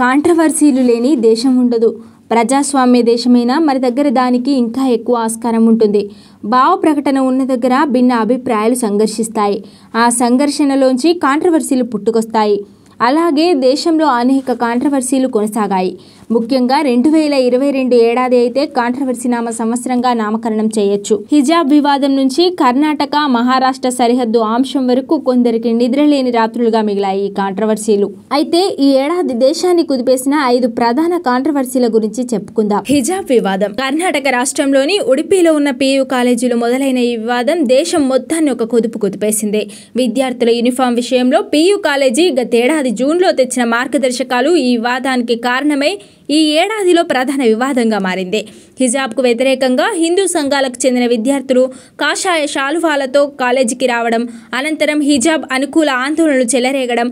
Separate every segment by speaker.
Speaker 1: కాంట్రవర్సీలు లేని దేశం ఉండదు ప్రజాస్వామ్య దేశమైనా మరి దగ్గర దానికి ఇంకా ఎక్కువ ఆస్కారం ఉంటుంది భావ ప్రకటన ఉన్న దగ్గర భిన్న అభిప్రాయాలు సంఘర్షిస్తాయి ఆ సంఘర్షణలోంచి కాంట్రవర్సీలు పుట్టుకొస్తాయి అలాగే దేశంలో అనేక కాంట్రవర్సీలు కొనసాగాయి ముఖ్యంగా రెండు వేల ఇరవై రెండు ఏడాది అయితే కాంట్రవర్సీ నామ సంవత్సరంగా నామకరణం చేయొచ్చు హిజాబ్ వివాదం నుంచి కర్ణాటక మహారాష్ట్ర సరిహద్దు అంశం వరకు కొందరికి నిద్రలేని రాత్రులుగా మిగిలాయి ఈ కాంట్రవర్సీలు అయితే ఈ ఏడాది దేశాన్ని కుదిపేసిన ఐదు ప్రధాన కాంట్రవర్సీల గురించి చెప్పుకుందాం హిజాబ్ వివాదం కర్ణాటక రాష్ట్రంలోని ఉడిపిలో ఉన్న పియు కాలేజీలో మొదలైన ఈ వివాదం దేశం మొత్తాన్ని ఒక కుదుపు కుదిపేసింది విద్యార్థుల యూనిఫామ్ విషయంలో పియు కాలేజీ గతేడాది జూన్లో తెచ్చిన మార్గదర్శకాలు ఈ వివాదానికి కారణమై ఈ ఏడాదిలో ప్రధాన వివాదంగా మారింది హిజాబ్కు వ్యతిరేకంగా హిందూ సంఘాలకు చెందిన విద్యార్థులు కాషాయ శాలువాలతో కాలేజీకి రావడం అనంతరం హిజాబ్ అనుకూల ఆందోళనలు చెలరేగడం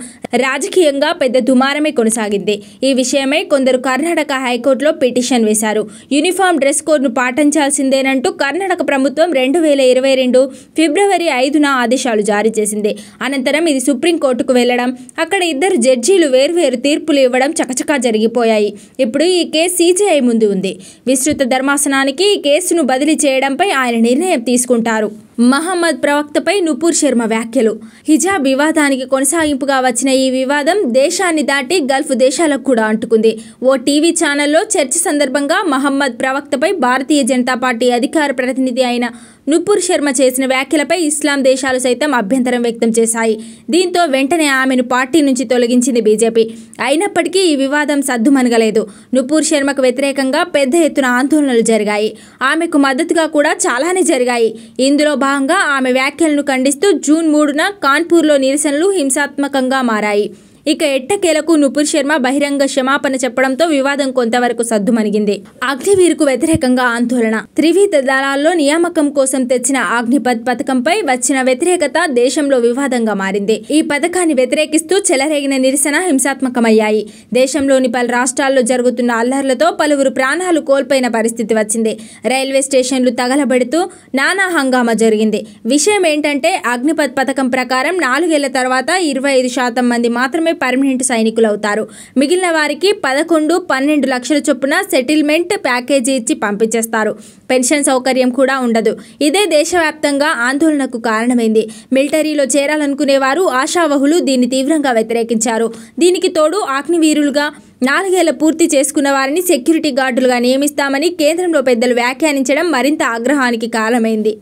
Speaker 1: రాజకీయంగా పెద్ద దుమారమే కొనసాగింది ఈ విషయమై కొందరు కర్ణాటక హైకోర్టులో పిటిషన్ వేశారు యూనిఫామ్ డ్రెస్ కోడ్ను పాటించాల్సిందేనంటూ కర్ణాటక ప్రభుత్వం రెండు వేల ఇరవై రెండు ఫిబ్రవరి ఐదున ఆదేశాలు జారీ చేసింది అనంతరం ఇది సుప్రీంకోర్టుకు వెళ్లడం అక్కడ ఇద్దరు జడ్జీలు వేర్వేరు తీర్పులు ఇవ్వడం చకచకా జరిగిపోయాయి ఇప్పుడు ఈ కేసు సీజీఐ ముందు ఉంది విస్తృత ధర్మాసనానికి కేసును బదిలీ చేయడంపై ఆయన నిర్ణయం తీసుకుంటారు మహమ్మద్ ప్రవక్తపై నుపూర్ శర్మ వ్యాఖ్యలు హిజాబ్ వివాదానికి కొనసాగింపుగా వచ్చిన ఈ వివాదం దేశాన్ని దాటి గల్ఫ్ దేశాలకు కూడా అంటుకుంది ఓ టీవీ ఛానల్లో చర్చ సందర్భంగా మహమ్మద్ ప్రవక్తపై భారతీయ జనతా పార్టీ అధికార ప్రతినిధి అయిన నుపూర్ శర్మ చేసిన వ్యాఖ్యలపై ఇస్లాం దేశాలు సైతం అభ్యంతరం వ్యక్తం చేశాయి దీంతో వెంటనే ఆమెను పార్టీ నుంచి తొలగించింది బీజేపీ అయినప్పటికీ ఈ వివాదం సద్దుమనగలేదు నుపూర్ శర్మకు వ్యతిరేకంగా పెద్ద ఎత్తున ఆందోళనలు జరిగాయి ఆమెకు మద్దతుగా కూడా చాలానే జరిగాయి ఇందులో భాగంగా ఆమె వ్యాఖ్యలను ఖండిస్తూ జూన్ మూడున కాన్పూర్లో నిరసనలు హింసాత్మకంగా మారాయి ఇక ఎట్టకేలకు నుపుర్ శర్మ బహిరంగ క్షమాపణ చెప్పడంతో వివాదం కొంతవరకు సద్దుమణిగింది అగ్నివీర్కు వ్యతిరేకంగా ఆందోళన త్రివిధ దళాల్లో నియామకం కోసం తెచ్చిన అగ్నిపథ్ పథకంపై వచ్చిన వ్యతిరేకత దేశంలో వివాదంగా మారింది ఈ పథకాన్ని వ్యతిరేకిస్తూ చెలరేగిన నిరసన హింసాత్మకమయ్యాయి దేశంలోని పలు రాష్ట్రాల్లో జరుగుతున్న అల్లర్లతో పలువురు ప్రాణాలు కోల్పోయిన పరిస్థితి వచ్చింది రైల్వే స్టేషన్లు తగలబెడుతూ నానా హంగామా జరిగింది విషయం ఏంటంటే అగ్నిపథ్ పథకం ప్రకారం నాలుగేళ్ల తర్వాత ఇరవై ఐదు శాతం మంది మాత్రమే మాత్రమే పర్మనెంట్ అవుతారు మిగిలిన వారికి పదకొండు పన్నెండు లక్షల చొప్పున సెటిల్మెంట్ ప్యాకేజీ ఇచ్చి పంపించేస్తారు పెన్షన్ సౌకర్యం కూడా ఉండదు ఇదే దేశవ్యాప్తంగా ఆందోళనకు కారణమైంది మిలిటరీలో చేరాలనుకునేవారు ఆశావహులు దీన్ని తీవ్రంగా వ్యతిరేకించారు దీనికి తోడు ఆగ్నివీరులుగా నాలుగేళ్ల పూర్తి చేసుకున్న వారిని సెక్యూరిటీ గార్డులుగా నియమిస్తామని కేంద్రంలో పెద్దలు వ్యాఖ్యానించడం మరింత ఆగ్రహానికి కారణమైంది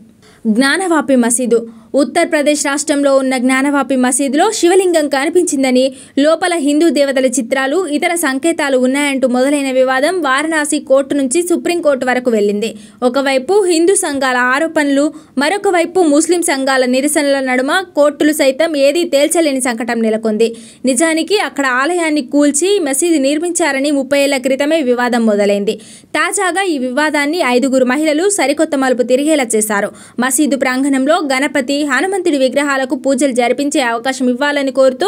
Speaker 1: జ్ఞానవాపి మసీదు ఉత్తరప్రదేశ్ రాష్ట్రంలో ఉన్న జ్ఞానవాపి మసీదులో శివలింగం కనిపించిందని లోపల హిందూ దేవతల చిత్రాలు ఇతర సంకేతాలు ఉన్నాయంటూ మొదలైన వివాదం వారణాసి కోర్టు నుంచి సుప్రీంకోర్టు వరకు వెళ్ళింది ఒకవైపు హిందూ సంఘాల ఆరోపణలు మరొక వైపు ముస్లిం సంఘాల నిరసనల నడుమ కోర్టులు సైతం ఏదీ తేల్చలేని సంకటం నెలకొంది నిజానికి అక్కడ ఆలయాన్ని కూల్చి మసీదు నిర్మించారని ముప్పై ఏళ్ల క్రితమే వివాదం మొదలైంది తాజాగా ఈ వివాదాన్ని ఐదుగురు మహిళలు సరికొత్త మలుపు తిరిగేలా చేశారు మసీదు ప్రాంగణంలో గణపతి హనుమంతుడి విగ్రహాలకు పూజలు జరిపించే అవకాశం ఇవ్వాలని కోరుతూ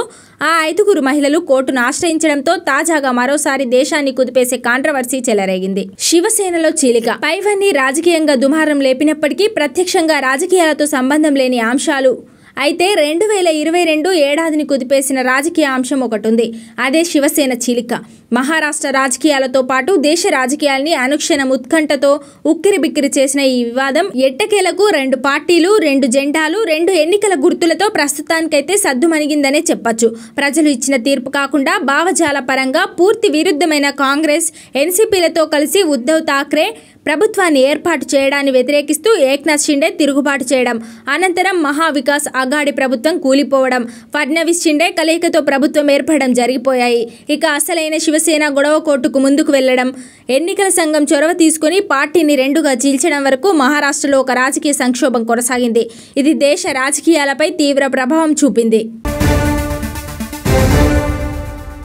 Speaker 1: ఆ ఐదుగురు మహిళలు కోర్టును ఆశ్రయించడంతో తాజాగా మరోసారి దేశాన్ని కుదిపేసే కాంట్రవర్సీ చెలరేగింది శివసేనలో చీలిక పైవన్నీ రాజకీయంగా దుమారం లేపినప్పటికీ ప్రత్యక్షంగా రాజకీయాలతో సంబంధం లేని అంశాలు అయితే రెండు వేల ఇరవై రెండు ఏడాదిని కుదిపేసిన రాజకీయ అంశం ఒకటి ఉంది అదే శివసేన చీలిక మహారాష్ట్ర రాజకీయాలతో పాటు దేశ రాజకీయాల్ని అనుక్షణం ఉత్కంఠతో ఉక్కిరి బిక్కిరి చేసిన ఈ వివాదం ఎట్టకేలకు రెండు పార్టీలు రెండు జెండాలు రెండు ఎన్నికల గుర్తులతో ప్రస్తుతానికైతే సర్దుమణిగిందనే చెప్పచ్చు ప్రజలు ఇచ్చిన తీర్పు కాకుండా భావజాల పరంగా పూర్తి విరుద్ధమైన కాంగ్రెస్ ఎన్సీపీలతో కలిసి ఉద్దవ్ థాక్రే ప్రభుత్వాన్ని ఏర్పాటు చేయడాన్ని వ్యతిరేకిస్తూ ఏక్నాథ్ షిండే తిరుగుబాటు చేయడం అనంతరం మహావికాస్ అఘాడి ప్రభుత్వం కూలిపోవడం ఫడ్నవీస్ షిండే కలయికతో ప్రభుత్వం ఏర్పడడం జరిగిపోయాయి ఇక అసలైన శివసేన గొడవ కోర్టుకు ముందుకు వెళ్లడం ఎన్నికల సంఘం చొరవ తీసుకుని పార్టీని రెండుగా చీల్చడం వరకు మహారాష్ట్రలో ఒక రాజకీయ సంక్షోభం కొనసాగింది ఇది దేశ రాజకీయాలపై తీవ్ర ప్రభావం చూపింది